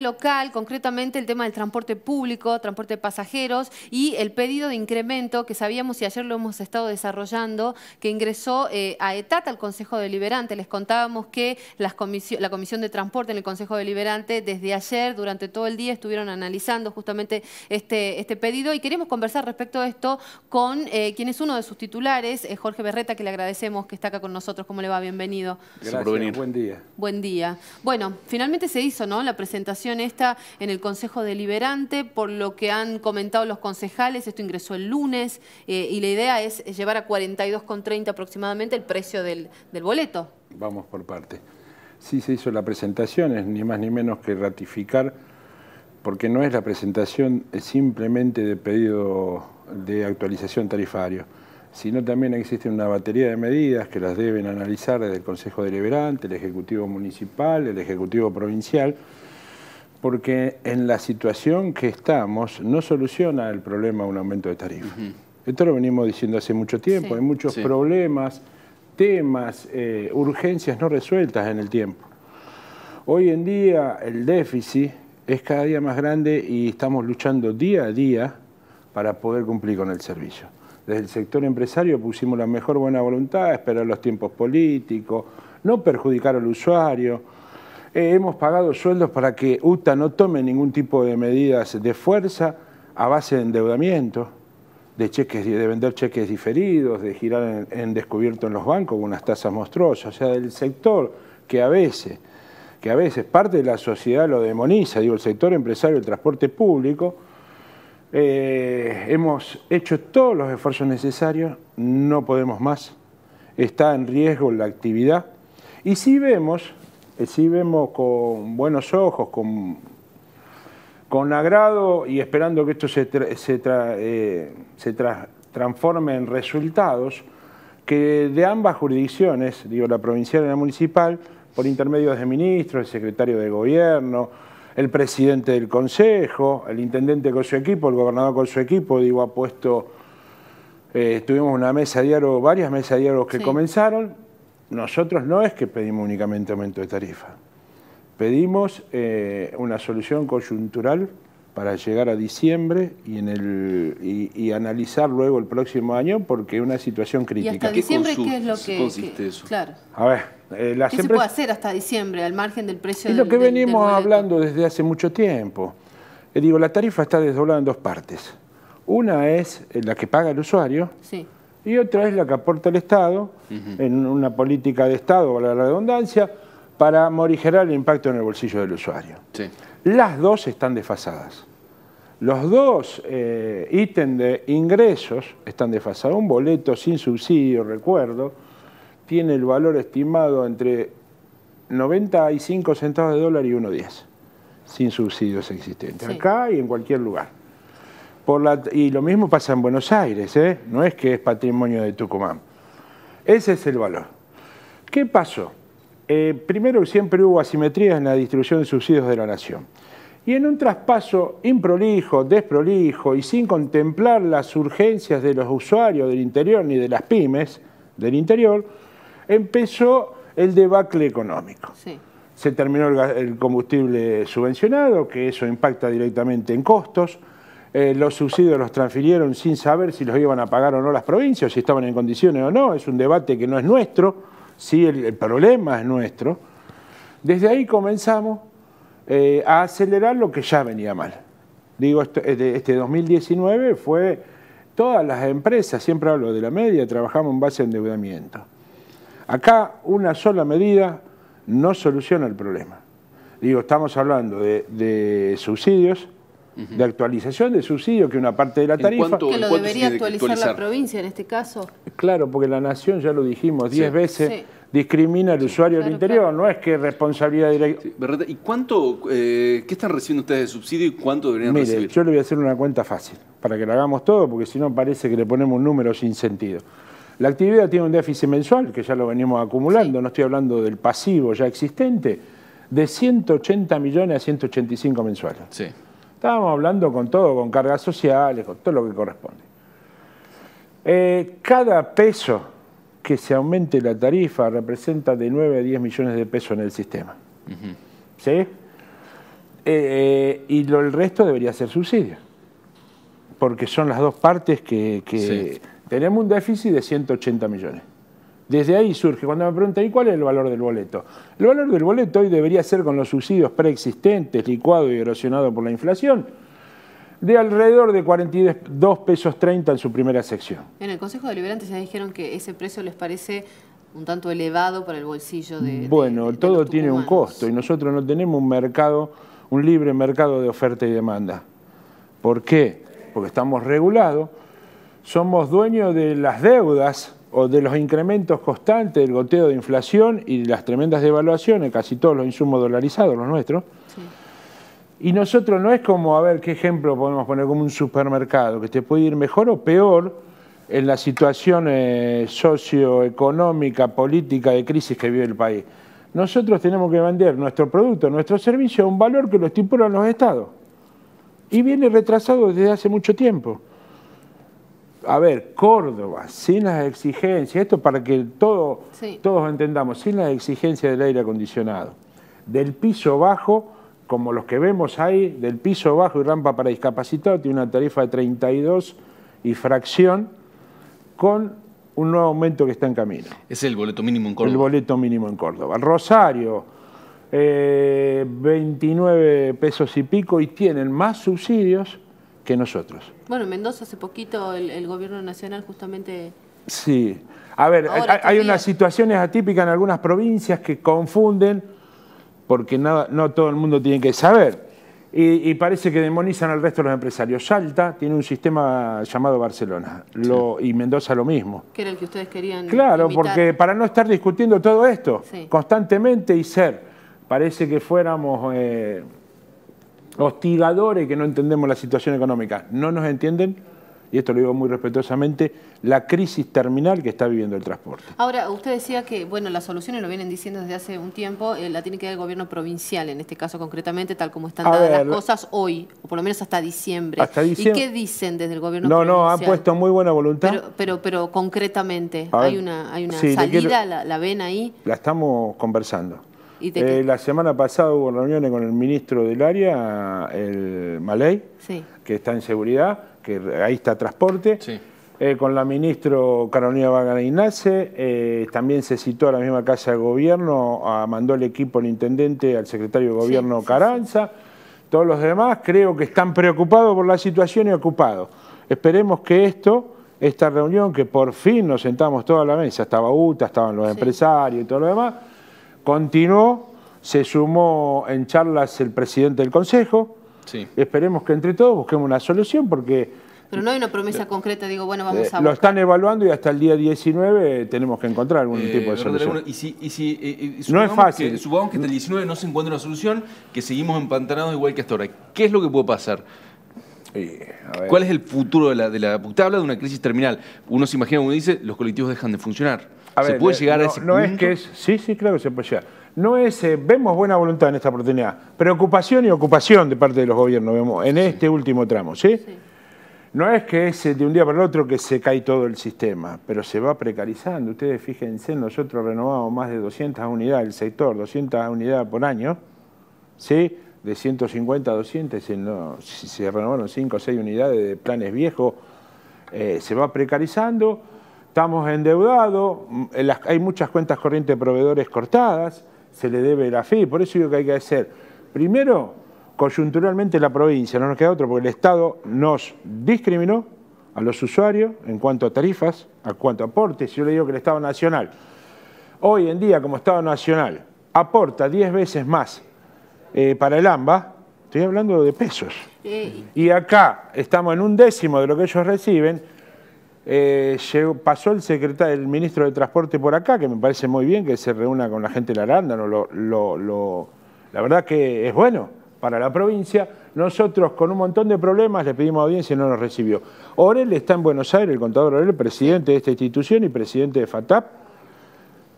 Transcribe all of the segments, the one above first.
local, concretamente el tema del transporte público, transporte de pasajeros y el pedido de incremento que sabíamos y ayer lo hemos estado desarrollando, que ingresó eh, a ETAT, al Consejo Deliberante. Les contábamos que la Comisión de Transporte en el Consejo Deliberante desde ayer, durante todo el día, estuvieron analizando justamente este, este pedido y queremos conversar respecto a esto con eh, quien es uno de sus titulares, eh, Jorge Berreta, que le agradecemos que está acá con nosotros. ¿Cómo le va? Bienvenido. Gracias, buen día. Buen día. Bueno, finalmente se hizo ¿no? la presentación está esta en el Consejo Deliberante, por lo que han comentado los concejales, esto ingresó el lunes eh, y la idea es llevar a 42,30 aproximadamente el precio del, boleto. Vamos por parte. Sí se hizo la presentación, es ni más ni menos que ratificar, porque no es la presentación simplemente de pedido de actualización tarifario sino también existe una batería de medidas que las deben analizar desde el Consejo Deliberante, el Ejecutivo Municipal, el Ejecutivo Provincial, porque en la situación que estamos no soluciona el problema un aumento de tarifa. Esto lo venimos diciendo hace mucho tiempo, hay muchos problemas, temas, eh, urgencias no resueltas en el tiempo. Hoy en día el déficit es cada día más grande y estamos luchando día a día para poder cumplir con el servicio. Desde el sector empresario pusimos la mejor buena voluntad, esperar los tiempos políticos, no perjudicar al usuario, eh, hemos pagado sueldos para que UTA no tome ningún tipo de medidas de fuerza a base de endeudamiento, de, cheques, de vender cheques diferidos, de girar en, descubierto en los bancos con unas tasas monstruosas. O sea, del sector que a veces que a veces parte de la sociedad lo demoniza, digo, el sector empresario el transporte público, eh, hemos hecho todos los esfuerzos necesarios, no podemos más, está en riesgo la actividad. Y si vemos eh, sí vemos con buenos ojos, con, agrado y esperando que esto se, eh, transforme en resultados que de ambas jurisdicciones, digo la provincial y la municipal, por intermedio de ministros, el secretario de gobierno, el presidente del consejo, el intendente con su equipo, el gobernador con su equipo, digo, ha puesto, eh, tuvimos una mesa de varias mesas de diálogo que comenzaron, nosotros no es que pedimos únicamente aumento de tarifa, pedimos eh, una solución coyuntural para llegar a diciembre y, en el, analizar luego el próximo año porque es una situación crítica. ¿Y hasta diciembre qué, es lo que consiste eso? Claro. A ver, eh, ¿Qué se puede hacer hasta diciembre al margen del precio? Es lo que venimos hablando desde hace mucho tiempo. Eh, digo, la tarifa está desdoblada en dos partes. Una es la que paga el usuario. Sí y otra es la que aporta el Estado en una política de Estado, o la redundancia, para morigerar el impacto en el bolsillo del usuario. Las dos están desfasadas. Los dos eh, ítems de ingresos están desfasados. Un boleto sin subsidio, recuerdo, tiene el valor estimado entre 95 centavos de dólar y 1,10, sin subsidios existentes, acá y en cualquier lugar y lo mismo pasa en Buenos Aires, ¿eh? no es que es patrimonio de Tucumán. Ese es el valor. ¿Qué pasó? Eh, primero, siempre hubo asimetrías en la distribución de subsidios de la nación. Y en un traspaso improlijo, desprolijo y sin contemplar las urgencias de los usuarios del interior ni de las pymes del interior, empezó el debacle económico. Se terminó el combustible subvencionado, que eso impacta directamente en costos eh, los subsidios los transfirieron sin saber si los iban a pagar o no las provincias, si estaban en condiciones o no, es un debate que no es nuestro, sí el, problema es nuestro. Desde ahí comenzamos eh, a acelerar lo que ya venía mal. Digo, eh, este, 2019 fue todas las empresas, siempre hablo de la media, trabajamos en base a endeudamiento. Acá una sola medida no soluciona el problema. Digo, estamos hablando de subsidios, de actualización de subsidio, que una parte de la tarifa... cuánto, que lo debería actualizar, la provincia en este caso. Claro, porque la nación, ya lo dijimos, 10 veces... discrimina al usuario del interior, no es que responsabilidad directa. ¿Y cuánto, eh, qué están recibiendo ustedes de subsidio y cuánto deberían Mire, recibir? Yo le voy a hacer una cuenta fácil, para que la hagamos todo, porque si no parece que le ponemos un número sin sentido. La actividad tiene un déficit mensual, que ya lo venimos acumulando, no estoy hablando del pasivo ya existente, de 180 millones a 185 mensuales. Sí. Estábamos hablando con todo, con cargas sociales, con todo lo que corresponde. Eh, cada peso que se aumente la tarifa representa de 9 a 10 millones de pesos en el sistema. ¿Sí? Eh, eh, y lo, el resto debería ser subsidio, porque son las dos partes que... Tenemos un déficit de 180 millones. Desde ahí surge, cuando me preguntan, ¿y cuál es el valor del boleto? El valor del boleto hoy debería ser con los subsidios preexistentes, licuado y erosionado por la inflación, de alrededor de 42 pesos 30 en su primera sección. En el Consejo Deliberante ya dijeron que ese precio les parece un tanto elevado para el bolsillo de... Bueno, todo tiene un costo y nosotros no tenemos un mercado, un libre mercado de oferta y demanda. ¿Por qué? Porque estamos regulados, somos dueños de las deudas o de los incrementos constantes del goteo de inflación y las tremendas devaluaciones, casi todos los insumos dolarizados, los nuestros. Y nosotros no es como, a ver, ¿qué ejemplo podemos poner? Como un supermercado, que te puede ir mejor o peor en la situación eh, socioeconómica, política de crisis que vive el país. Nosotros tenemos que vender nuestro producto, nuestro servicio a un valor que lo estipulan los estados. Y viene retrasado desde hace mucho tiempo a ver, Córdoba, sin las exigencias, esto para que todo, todos entendamos, sin las exigencias del aire acondicionado, del piso bajo, como los que vemos ahí, del piso bajo y rampa para discapacitados, tiene una tarifa de 32 y fracción, con un nuevo aumento que está en camino. Es el boleto mínimo en Córdoba. El boleto mínimo en Córdoba. Rosario, 29 eh, pesos y pico, y tienen más subsidios que nosotros. Bueno, en Mendoza hace poquito el, gobierno nacional justamente... Sí. A ver, hay, unas situaciones atípicas en algunas provincias que confunden porque no, no todo el mundo tiene que saber. Y, parece que demonizan al resto de los empresarios. Salta tiene un sistema llamado Barcelona y Mendoza lo mismo. Que era el que ustedes querían. Claro, porque para no estar discutiendo todo esto constantemente y ser, parece que fuéramos... Eh, hostigadores que no entendemos la situación económica. No nos entienden, y esto lo digo muy respetuosamente, la crisis terminal que está viviendo el transporte. Ahora, usted decía que, bueno, las soluciones lo vienen diciendo desde hace un tiempo, eh, la tiene que dar el gobierno provincial, en este caso concretamente, tal como están dadas las cosas hoy, o por lo menos hasta diciembre. ¿Y qué dicen desde el gobierno provincial? No, no, han puesto muy buena voluntad. Pero, pero, concretamente, ¿hay una, hay una salida? ¿La ven ahí? La estamos conversando. Eh, la semana pasada hubo reuniones con el ministro del área, el Maley, que está en seguridad, que ahí está transporte. Eh, con la ministra Carolina Vázquez Ignace, eh, también se citó a la misma Casa de Gobierno, mandó el equipo el intendente al secretario de Gobierno Caranza, todos los demás creo que están preocupados por la situación y ocupados. Esperemos que esto esta reunión que por fin nos sentamos toda la mesa, estaba UTA, estaban los empresarios y todo lo demás, continuó, se sumó en charlas el presidente del Consejo. Sí. Esperemos que entre todos busquemos una solución porque... Pero no hay una promesa concreta, digo, bueno, vamos eh, a... Lo están evaluando y hasta el día 19 tenemos que encontrar algún eh, tipo de solución. si, si eh, no es fácil. supongamos que hasta el 19 no se encuentra una solución, que seguimos empantanados igual que hasta ahora. ¿Qué es lo que puede pasar? ¿Cuál es el futuro de la, de habla de una crisis terminal. Uno se imagina, uno dice, los colectivos dejan de funcionar. ¿Se puede llegar no, a ese es que es, sí, sí, claro que se puede llegar. No es, eh, vemos buena voluntad en esta oportunidad, preocupación y ocupación de parte de los gobiernos, vemos, en este último tramo, ¿sí? No es que es eh, de un día para el otro que se cae todo el sistema, pero se va precarizando. Ustedes fíjense, nosotros renovamos más de 200 unidades del sector, 200 unidades por año, ¿sí? de 150 a 200, si se renovaron 5 o 6 unidades de planes viejos, eh, se va precarizando estamos endeudados, mm, hay muchas cuentas corrientes de proveedores cortadas, se le debe la FI, por eso digo que hay que hacer, primero, coyunturalmente la provincia, no nos queda otro, porque el Estado nos discriminó a los usuarios en cuanto a tarifas, a cuanto a aportes, yo le digo que el Estado Nacional, hoy en día como Estado Nacional, aporta 10 veces más eh, para el AMBA, estoy hablando de pesos, eh, y acá estamos en un décimo de lo que ellos reciben, eh, pasó el secretario, el ministro de Transporte por acá, que me parece muy bien que se reúna con la gente de Aranda la verdad que es bueno para la provincia. Nosotros con un montón de problemas le pedimos audiencia y no nos recibió. Orel está en Buenos Aires, el contador Orel, presidente de esta institución y presidente de FATAP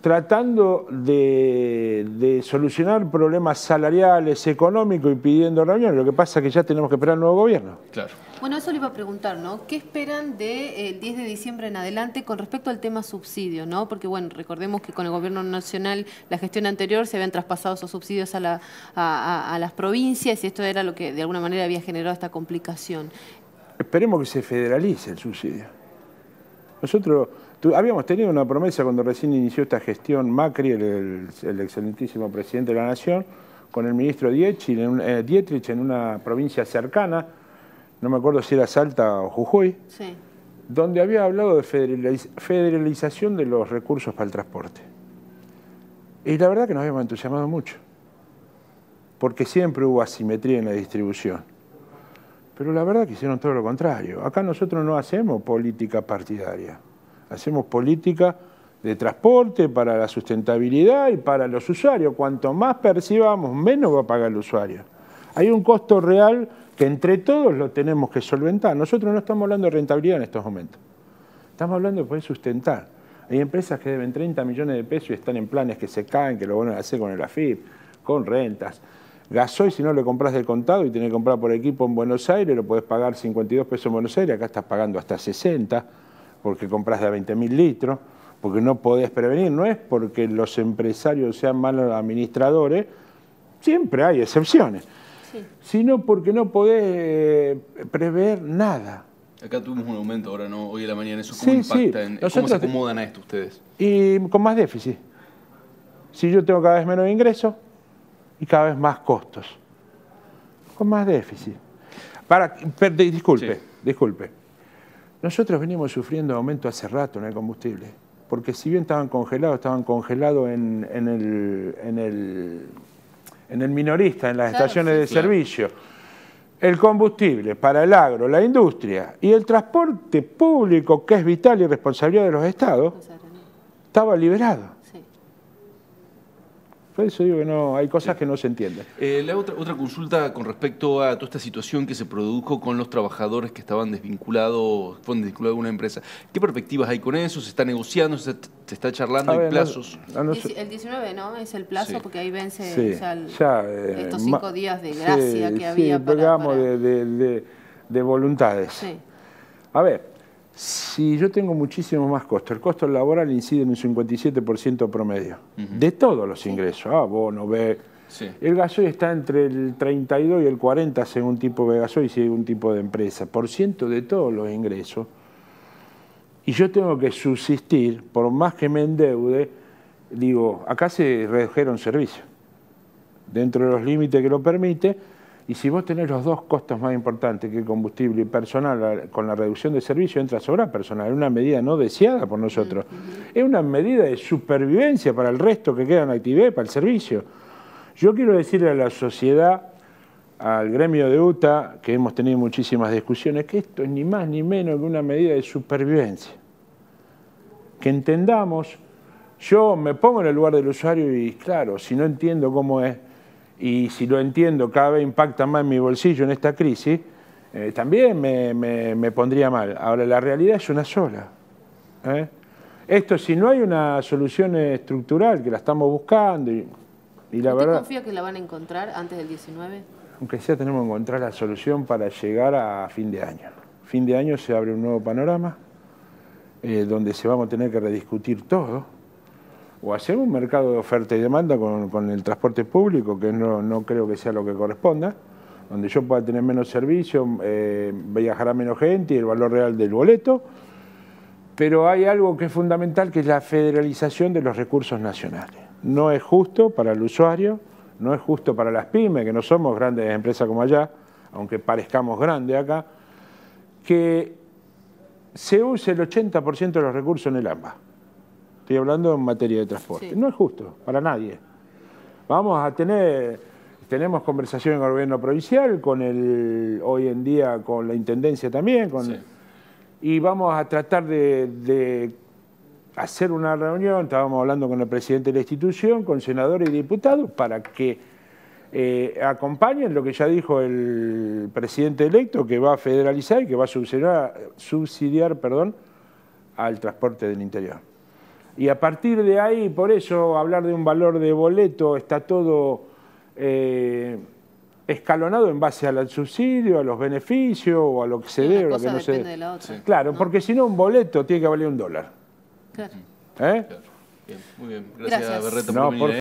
tratando de, solucionar problemas salariales, económicos y pidiendo reuniones. Lo que pasa es que ya tenemos que esperar al nuevo gobierno. Claro. Bueno, eso le iba a preguntar, ¿no? ¿Qué esperan del de, 10 eh, de diciembre en adelante con respecto al tema subsidio, ¿no? Porque, bueno, recordemos que con el gobierno nacional, la gestión anterior, se habían traspasado esos subsidios a, a las provincias y esto era lo que de alguna manera había generado esta complicación. Esperemos que se federalice el subsidio. Nosotros habíamos tenido una promesa cuando recién inició esta gestión Macri, el, excelentísimo presidente de la Nación, con el ministro eh, Dietrich en, una provincia cercana, no me acuerdo si era Salta o Jujuy, donde había hablado de federalización de los recursos para el transporte. Y la verdad que nos habíamos entusiasmado mucho, porque siempre hubo asimetría en la distribución. Pero la verdad que hicieron todo lo contrario. Acá nosotros no hacemos política partidaria. Hacemos política de transporte para la sustentabilidad y para los usuarios. Cuanto más percibamos, menos va a pagar el usuario. Hay un costo real que entre todos lo tenemos que solventar. Nosotros no estamos hablando de rentabilidad en estos momentos. Estamos hablando de poder sustentar. Hay empresas que deben 30 millones de pesos y están en planes que se caen, que lo van a hacer con el AFIP, con rentas. Gasoil, si no lo compras de contado y tenés que comprar por equipo en Buenos Aires, lo podés pagar 52 pesos en Buenos Aires, acá estás pagando hasta 60 porque compras de 20.000 litros, porque no podés prevenir. No es porque los empresarios sean malos administradores, siempre hay excepciones, sino porque no podés eh, prever nada. Acá tuvimos un aumento ahora, ¿no? Hoy en la mañana. ¿Eso cómo impacta? ¿Cómo se acomodan a esto ustedes? Y con más déficit. Si yo tengo cada vez menos ingresos y cada vez más costos. Con más déficit. Para, disculpe, disculpe. Nosotros venimos sufriendo aumento hace rato en el combustible, porque si bien estaban congelados, estaban congelados en, el, en, el, minorista, en las estaciones de servicio. El combustible para el agro, la industria y el transporte público, que es vital y responsabilidad de los estados, estaba liberado eso digo que no, hay cosas que no se entienden. Eh, la otra, otra consulta con respecto a toda esta situación que se produjo con los trabajadores que estaban desvinculados, fueron desvinculados de una empresa. ¿Qué perspectivas hay con eso? ¿Se está negociando? ¿Se, está charlando? ¿Hay plazos? el 19, ¿no? Es el plazo porque ahí vence eh, estos cinco días de gracia que había para... de voluntades. A ver, si yo tengo muchísimos más costos, el costo laboral incide en un 57% promedio de todos los ingresos, ah, ve. Sí. El gasoil está entre el 32 y el 40 según tipo de gasoil y según tipo de empresa, por ciento de todos los ingresos. Y yo tengo que subsistir, por más que me endeude, digo, acá se redujeron servicios, dentro de los límites que lo permite, y si vos tenés los dos costos más importantes, que combustible y personal, con la reducción de servicio entra sobra personal, una medida no deseada por nosotros. Es una medida de supervivencia para el resto que queda en la para el servicio. Yo quiero decirle a la sociedad, al gremio de UTA, que hemos tenido muchísimas discusiones, que esto es ni más ni menos que una medida de supervivencia. Que entendamos, yo me pongo en el lugar del usuario y claro, si no entiendo cómo es, y si lo entiendo cada vez impacta más en mi bolsillo en esta crisis, eh, también me, pondría mal. Ahora, la realidad es una sola. ¿eh? Esto, si no hay una solución estructural, que la estamos buscando, y, la ¿Usted verdad... confía que la van a encontrar antes del 19? Aunque sea, tenemos que encontrar la solución para llegar a fin de año. Fin de año se abre un nuevo panorama, eh, donde se vamos a tener que rediscutir todo o hacer un mercado de oferta y demanda con, el transporte público, que no, creo que sea lo que corresponda, donde yo pueda tener menos servicio, eh, viajará menos gente y el valor real del boleto, pero hay algo que es fundamental, que es la federalización de los recursos nacionales. No es justo para el usuario, no es justo para las pymes, que no somos grandes empresas como allá, aunque parezcamos grandes acá, que se use el 80% de los recursos en el AMBA. Estoy hablando en materia de transporte. No es justo para nadie. Vamos a tener, tenemos conversación en el gobierno provincial, con el, hoy en día con la intendencia también, y vamos a tratar de, hacer una reunión, estábamos hablando con el presidente de la institución, con senadores y diputados, para que eh, acompañen lo que ya dijo el presidente electo, que va a federalizar y que va a subsidiar, al transporte del interior. Y a partir de ahí, por eso hablar de un valor de boleto está todo eh, escalonado en base al subsidio, a los beneficios o a lo que se debe o lo que no se la Claro, porque si no un boleto tiene que valer un dólar. Claro. ¿Eh? Bien, muy bien. Gracias, Berreta, por ¿eh?